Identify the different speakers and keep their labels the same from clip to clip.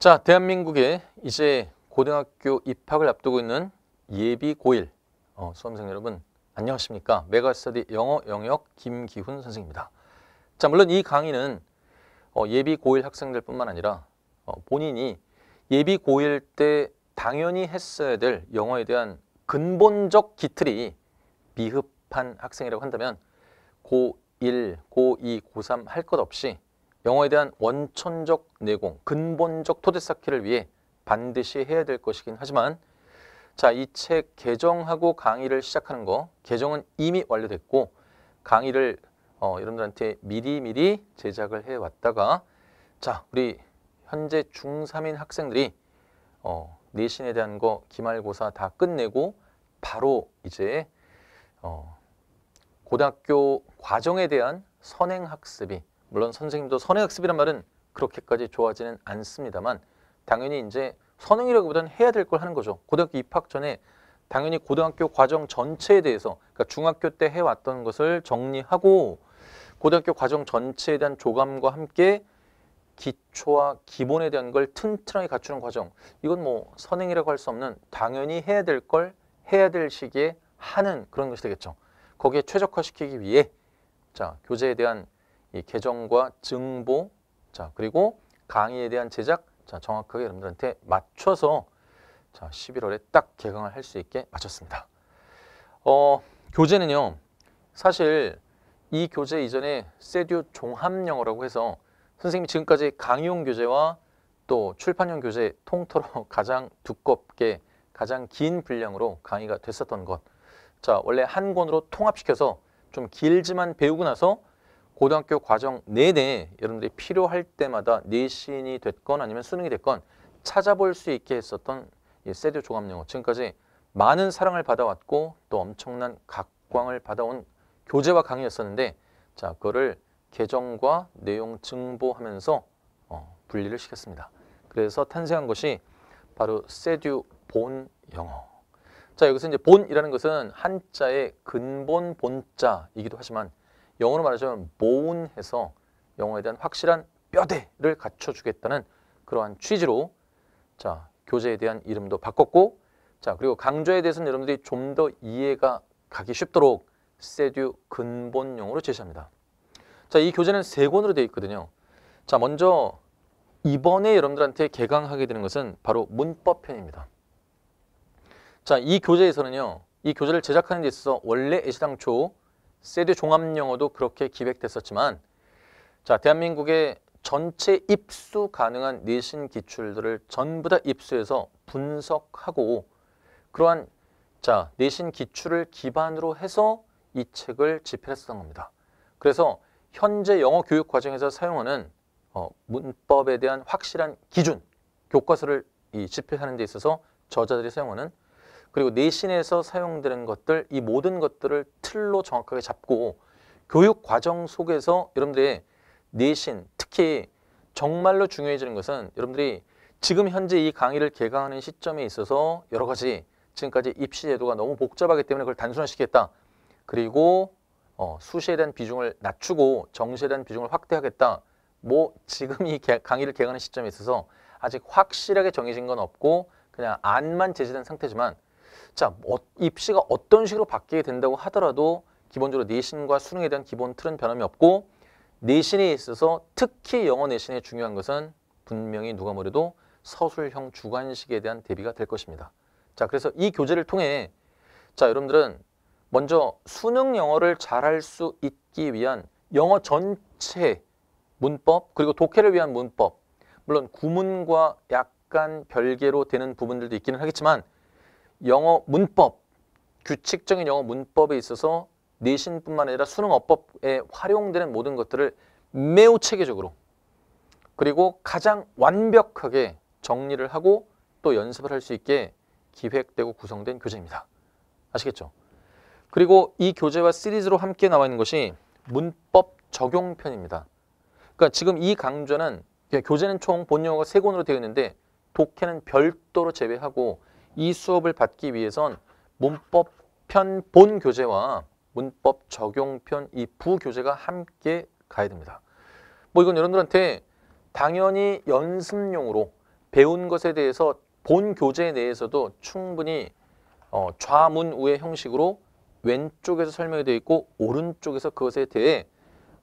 Speaker 1: 자, 대한민국에 이제 고등학교 입학을 앞두고 있는 예비 고1 어, 수험생 여러분 안녕하십니까? 메가스터디 영어 영역 김기훈 선생입니다. 자, 물론 이 강의는 어, 예비 고1 학생들 뿐만 아니라 어, 본인이 예비 고1 때 당연히 했어야 될 영어에 대한 근본적 기틀이 미흡한 학생이라고 한다면 고1, 고2, 고3 할 것 없이 영어에 대한 원천적 내공, 근본적 토대 쌓기를 위해 반드시 해야 될 것이긴 하지만 자, 이 책 개정하고 강의를 시작하는 거 개정은 이미 완료됐고 강의를 어, 여러분들한테 미리미리 제작을 해왔다가 자, 우리 현재 중3인 학생들이 어, 내신에 대한 거 기말고사 다 끝내고 바로 이제 어, 고등학교 과정에 대한 선행학습이 물론 선생님도 선행학습이란 말은 그렇게까지 좋아하지는 않습니다만 당연히 이제 선행이라기보다는 해야 될 걸 하는 거죠. 고등학교 입학 전에 당연히 고등학교 과정 전체에 대해서 그러니까 중학교 때 해왔던 것을 정리하고 고등학교 과정 전체에 대한 조감과 함께 기초와 기본에 대한 걸 튼튼하게 갖추는 과정 이건 뭐 선행이라고 할 수 없는 당연히 해야 될 걸 해야 될 시기에 하는 그런 것이 되겠죠. 거기에 최적화시키기 위해 자 교재에 대한 이 개정과 증보, 자 그리고 강의에 대한 제작, 자 정확하게 여러분들한테 맞춰서 자 11월에 딱 개강을 할 수 있게 맞췄습니다. 어 교재는요, 사실 이 교재 이전에 세듀 종합영어라고 해서 선생님이 지금까지 강의용 교재와 또 출판용 교재 통틀어 가장 두껍게 가장 긴 분량으로 강의가 됐었던 것. 자 원래 한 권으로 통합시켜서 좀 길지만 배우고 나서 고등학교 과정 내내 여러분들이 필요할 때마다 내신이 됐건 아니면 수능이 됐건 찾아볼 수 있게 했었던 이 세듀 종합 영어 지금까지 많은 사랑을 받아왔고 또 엄청난 각광을 받아온 교재와 강의였었는데 자 그거를 개정과 내용 증보하면서 어, 분리를 시켰습니다. 그래서 탄생한 것이 바로 세듀 본 영어. 자 여기서 이제 본이라는 것은 한자의 근본 본자이기도 하지만 영어로 말하자면 보온해서 영어에 대한 확실한 뼈대를 갖춰주겠다는 그러한 취지로 자 교재에 대한 이름도 바꿨고 자 그리고 강좌에 대해서는 여러분들이 좀 더 이해가 가기 쉽도록 세듀 근본용으로 제시합니다. 자 이 교재는 세 권으로 되어 있거든요. 자 먼저 이번에 여러분들한테 개강하게 되는 것은 바로 문법편입니다. 자 이 교재에서는요. 이 교재를 제작하는 데 있어서 원래 애시당초 세대 종합영어도 그렇게 기획됐었지만 자 대한민국의 전체 입수 가능한 내신 기출들을 전부 다 입수해서 분석하고 그러한 자 내신 기출을 기반으로 해서 이 책을 집필했었던 겁니다. 그래서 현재 영어 교육 과정에서 사용하는 어, 문법에 대한 확실한 기준, 교과서를 이 집필하는 데 있어서 저자들이 사용하는 그리고 내신에서 사용되는 것들 이 모든 것들을 틀로 정확하게 잡고 교육 과정 속에서 여러분들의 내신 특히 정말로 중요해지는 것은 여러분들이 지금 현재 이 강의를 개강하는 시점에 있어서 여러 가지 지금까지 입시 제도가 너무 복잡하기 때문에 그걸 단순화시키겠다. 그리고 어, 수시에 대한 비중을 낮추고 정시에 대한 비중을 확대하겠다. 뭐 지금 이 개, 강의를 개강하는 시점에 있어서 아직 확실하게 정해진 건 없고 그냥 안만 제시된 상태지만 자, 뭐, 입시가 어떤 식으로 바뀌게 된다고 하더라도 기본적으로 내신과 수능에 대한 기본 틀은 변함이 없고 내신에 있어서 특히 영어 내신에 중요한 것은 분명히 누가 뭐래도 서술형 주관식에 대한 대비가 될 것입니다. 자, 그래서 이 교재를 통해 자, 여러분들은 먼저 수능 영어를 잘할 수 있기 위한 영어 전체 문법 그리고 독해를 위한 문법 물론 구문과 약간 별개로 되는 부분들도 있기는 하겠지만 영어 문법, 규칙적인 영어 문법에 있어서 내신뿐만 아니라 수능 어법에 활용되는 모든 것들을 매우 체계적으로 그리고 가장 완벽하게 정리를 하고 또 연습을 할 수 있게 기획되고 구성된 교재입니다. 아시겠죠? 그리고 이 교재와 시리즈로 함께 나와 있는 것이 문법 적용편입니다. 그러니까 지금 이 강좌는 그러니까 교재는 총 본영어가 세권으로 되어 있는데 독해는 별도로 제외하고 이 수업을 받기 위해선 문법편 본 교재와 문법 적용편 이 부교재가 함께 가야 됩니다. 뭐 이건 여러분들한테 당연히 연습용으로 배운 것에 대해서 본 교재 내에서도 충분히 어, 좌문우의 형식으로 왼쪽에서 설명이 되어 있고 오른쪽에서 그것에 대해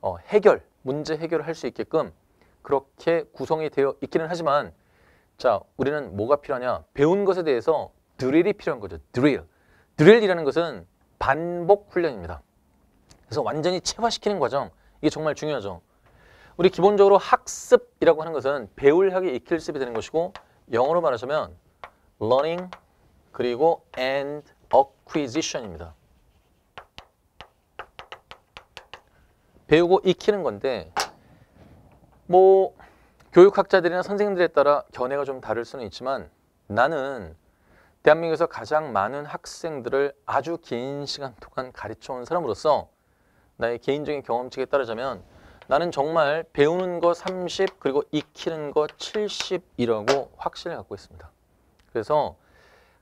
Speaker 1: 어, 해결, 문제 해결을 할 수 있게끔 그렇게 구성이 되어 있기는 하지만 자, 우리는 뭐가 필요하냐? 배운 것에 대해서 드릴이 필요한 거죠. 드릴. 드릴이라는 것은 반복 훈련입니다. 그래서 완전히 체화시키는 과정. 이게 정말 중요하죠. 우리 기본적으로 학습이라고 하는 것은 배울 학이 익힐 습이 되는 것이고 영어로 말하자면 learning 그리고 and acquisition입니다. 배우고 익히는 건데 뭐 교육학자들이나 선생님들에 따라 견해가 좀 다를 수는 있지만 나는 대한민국에서 가장 많은 학생들을 아주 긴 시간 동안 가르쳐온 사람으로서 나의 개인적인 경험칙에 따르자면 나는 정말 배우는 거 30, 그리고 익히는 거 70이라고 확신을 갖고 있습니다. 그래서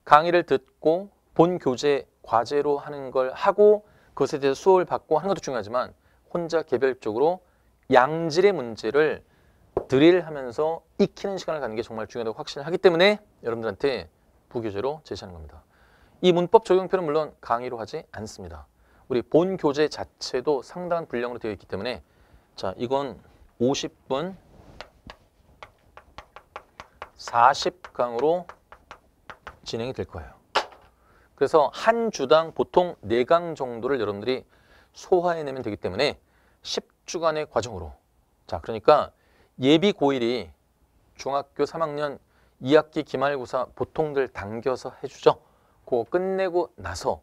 Speaker 1: 강의를 듣고 본 교재 과제로 하는 걸 하고 그것에 대해서 수업을 받고 하는 것도 중요하지만 혼자 개별적으로 양질의 문제를 드릴하면서 익히는 시간을 갖는 게 정말 중요하다고 확신하기 때문에 여러분들한테 부교재로 제시하는 겁니다. 이 문법 적용표는 물론 강의로 하지 않습니다. 우리 본 교재 자체도 상당한 분량으로 되어 있기 때문에 자 이건 50분 40강으로 진행이 될 거예요. 그래서 한 주당 보통 4강 정도를 여러분들이 소화해내면 되기 때문에 10주간의 과정으로 자 그러니까 예비 고1이 중학교 3학년 2학기 기말고사 보통들 당겨서 해주죠. 그거 끝내고 나서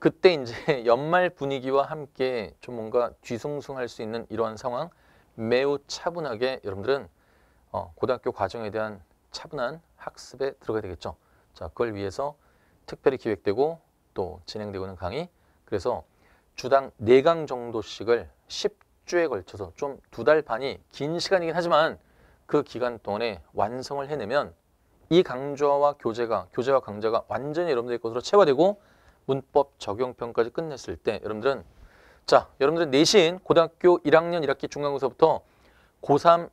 Speaker 1: 그때 이제 연말 분위기와 함께 좀 뭔가 뒤숭숭할 수 있는 이러한 상황 매우 차분하게 여러분들은 어, 고등학교 과정에 대한 차분한 학습에 들어가야 되겠죠. 자, 그걸 위해서 특별히 기획되고 또 진행되고 있는 강의 그래서 주당 4강 정도씩을 1주에 걸쳐서 좀 두 달 반이 긴 시간이긴 하지만 그 기간 동안에 완성을 해내면 이 강좌와 교재가 교재와 강좌가 완전히 여러분들의 것으로 체화되고 문법 적용편까지 끝냈을 때 여러분들은 자 여러분들은 내신 고등학교 1학년 1학기 중간고사부터 고3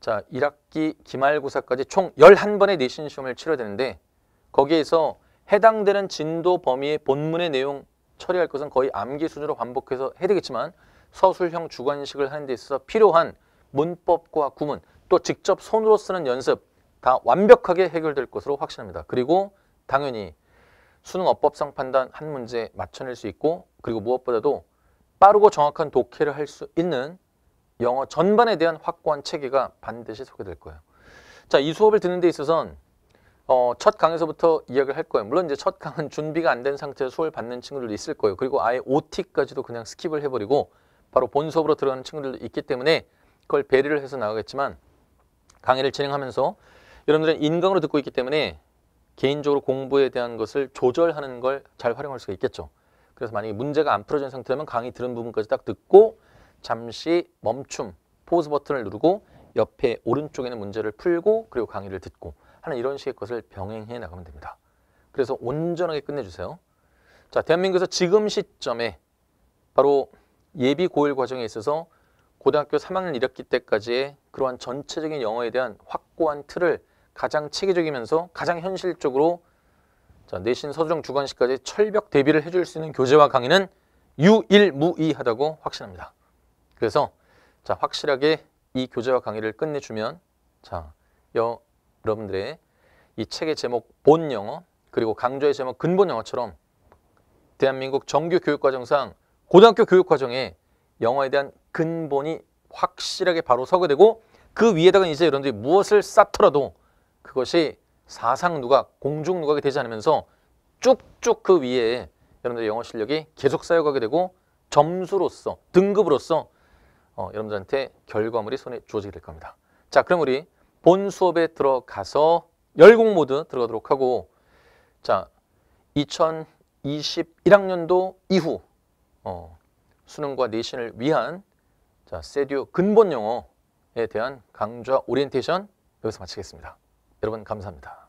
Speaker 1: 자 1학기 기말고사까지 총 11번의 내신 시험을 치러야 되는데 거기에서 해당되는 진도 범위의 본문의 내용 처리할 것은 거의 암기 수준으로 반복해서 해야 되겠지만 서술형 주관식을 하는 데 있어서 필요한 문법과 구문 또 직접 손으로 쓰는 연습 다 완벽하게 해결될 것으로 확신합니다. 그리고 당연히 수능 어법상 판단 한 문제 맞춰낼 수 있고 그리고 무엇보다도 빠르고 정확한 독해를 할 수 있는 영어 전반에 대한 확고한 체계가 반드시 소개될 거예요. 자, 이 수업을 듣는 데 있어서는 어, 첫 강에서부터 이야기를 할 거예요. 물론 이제 첫 강은 준비가 안 된 상태에서 수업을 받는 친구들도 있을 거예요. 그리고 아예 OT까지도 그냥 스킵을 해버리고 바로 본수업으로 들어가는 친구들도 있기 때문에 그걸 배려를 해서 나가겠지만 강의를 진행하면서 여러분들은 인강으로 듣고 있기 때문에 개인적으로 공부에 대한 것을 조절하는 걸 잘 활용할 수가 있겠죠. 그래서 만약에 문제가 안 풀어진 상태라면 강의 들은 부분까지 딱 듣고 잠시 멈춤, 포즈 버튼을 누르고 옆에 오른쪽에 는 문제를 풀고 그리고 강의를 듣고 하는 이런 식의 것을 병행해 나가면 됩니다. 그래서 온전하게 끝내주세요. 자, 대한민국에서 지금 시점에 바로 예비 고1 과정에 있어서 고등학교 3학년 1학기 때까지의 그러한 전체적인 영어에 대한 확고한 틀을 가장 체계적이면서 가장 현실적으로 자, 내신 서정 주관식까지 철벽 대비를 해줄 수 있는 교재와 강의는 유일무이하다고 확신합니다. 그래서 자 확실하게 이 교재와 강의를 끝내주면 자 여, 여러분들의 이 책의 제목 본 영어 그리고 강좌의 제목 근본 영어처럼 대한민국 정규 교육과정상 고등학교 교육 과정에 영어에 대한 근본이 확실하게 바로 서게 되고 그 위에다가 이제 여러분들이 무엇을 쌓더라도 그것이 사상 누각, 공중 누각이 되지 않으면서 쭉쭉 그 위에 여러분들의 영어 실력이 계속 쌓여가게 되고 점수로서, 등급으로서 어, 여러분들한테 결과물이 손에 주어지게 될 겁니다. 자, 그럼 우리 본 수업에 들어가서 열공 모드 들어가도록 하고 자, 2021학년도 이후 어, 수능과 내신을 위한 자, 세듀 근본 용어에 대한 강좌 오리엔테이션 여기서 마치겠습니다. 여러분 감사합니다.